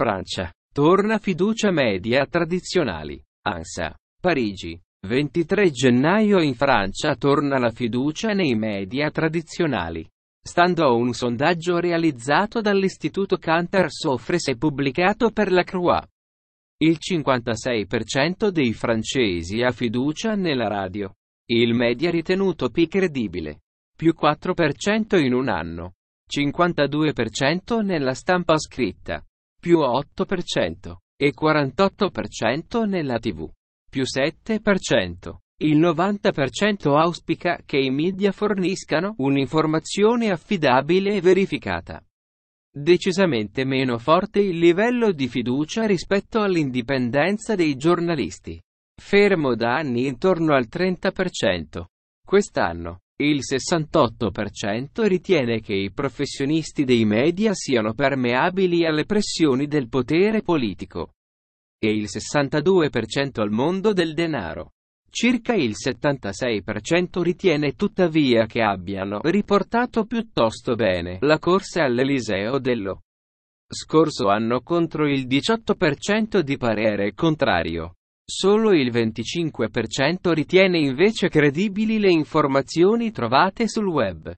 Francia. Torna fiducia media tradizionali. ANSA. Parigi. 23 gennaio in Francia torna la fiducia nei media tradizionali. Stando a un sondaggio realizzato dall'istituto Cantar Soffres e pubblicato per la Croix, il 56% dei francesi ha fiducia nella radio. Il media ritenuto più credibile. Più 4% in un anno. 52% nella stampa scritta più 8%, e 48% nella TV, più 7%. Il 90% auspica che i media forniscano un'informazione affidabile e verificata. Decisamente meno forte il livello di fiducia rispetto all'indipendenza dei giornalisti. Fermo da anni intorno al 30%. Quest'anno, il 68% ritiene che i professionisti dei media siano permeabili alle pressioni del potere politico. E il 62% al mondo del denaro. Circa il 76% ritiene tuttavia che abbiano riportato piuttosto bene la corsa all'Eliseo dello scorso anno contro il 18% di parere contrario. Solo il 25% ritiene invece credibili le informazioni trovate sul web.